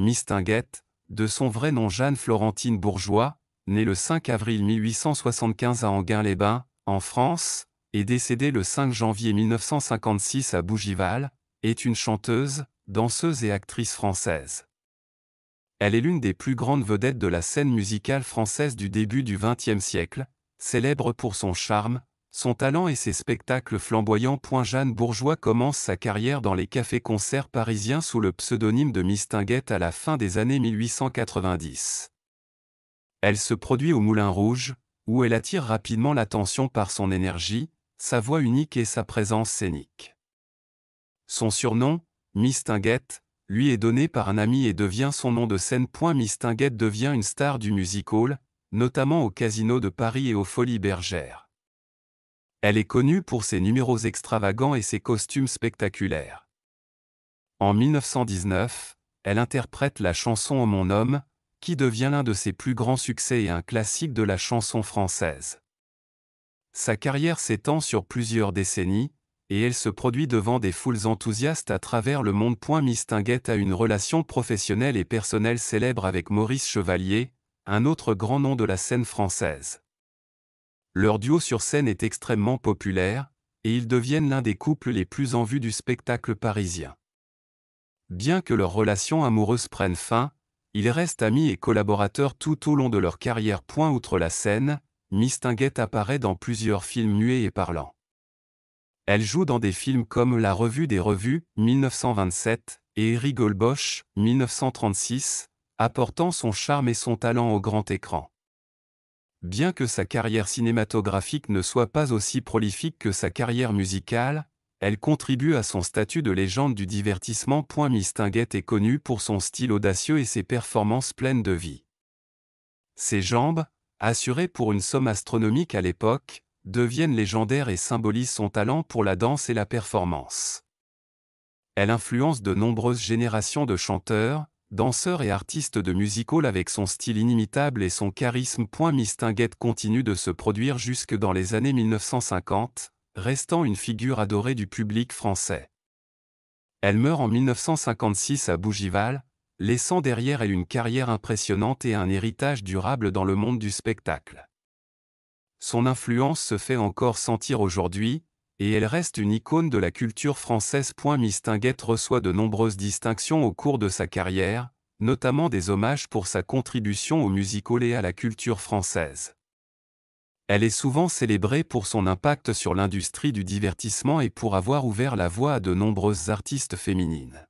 Miss de son vrai nom Jeanne Florentine Bourgeois, née le 5 avril 1875 à anguin les bains en France, et décédée le 5 janvier 1956 à Bougival, est une chanteuse, danseuse et actrice française. Elle est l'une des plus grandes vedettes de la scène musicale française du début du XXe siècle, célèbre pour son charme, son talent et ses spectacles flamboyants. Jeanne Bourgeois commence sa carrière dans les cafés-concerts parisiens sous le pseudonyme de Mistinguette à la fin des années 1890. Elle se produit au Moulin Rouge, où elle attire rapidement l'attention par son énergie, sa voix unique et sa présence scénique. Son surnom, Mistinguette, lui est donné par un ami et devient son nom de scène. Mistinguette devient une star du music hall, notamment au Casino de Paris et aux Folies Bergères. Elle est connue pour ses numéros extravagants et ses costumes spectaculaires. En 1919, elle interprète la chanson Mon homme, qui devient l'un de ses plus grands succès et un classique de la chanson française. Sa carrière s'étend sur plusieurs décennies, et elle se produit devant des foules enthousiastes à travers le monde. Point a une relation professionnelle et personnelle célèbre avec Maurice Chevalier, un autre grand nom de la scène française. Leur duo sur scène est extrêmement populaire, et ils deviennent l'un des couples les plus en vue du spectacle parisien. Bien que leur relation amoureuse prenne fin, ils restent amis et collaborateurs tout au long de leur carrière. Point outre la scène, Miss Tinguette apparaît dans plusieurs films muets et parlants. Elle joue dans des films comme La Revue des Revues, 1927, et Rigolbosch, 1936, apportant son charme et son talent au grand écran. Bien que sa carrière cinématographique ne soit pas aussi prolifique que sa carrière musicale, elle contribue à son statut de légende du divertissement. Miss Tinguette est connue pour son style audacieux et ses performances pleines de vie. Ses jambes, assurées pour une somme astronomique à l'époque, deviennent légendaires et symbolisent son talent pour la danse et la performance. Elle influence de nombreuses générations de chanteurs, danseur et artiste de musical avec son style inimitable et son charisme. point Tinguette continue de se produire jusque dans les années 1950, restant une figure adorée du public français. Elle meurt en 1956 à Bougival, laissant derrière elle une carrière impressionnante et un héritage durable dans le monde du spectacle. Son influence se fait encore sentir aujourd'hui, et elle reste une icône de la culture française. Mistinguette reçoit de nombreuses distinctions au cours de sa carrière, notamment des hommages pour sa contribution au musical et à la culture française. Elle est souvent célébrée pour son impact sur l'industrie du divertissement et pour avoir ouvert la voie à de nombreuses artistes féminines.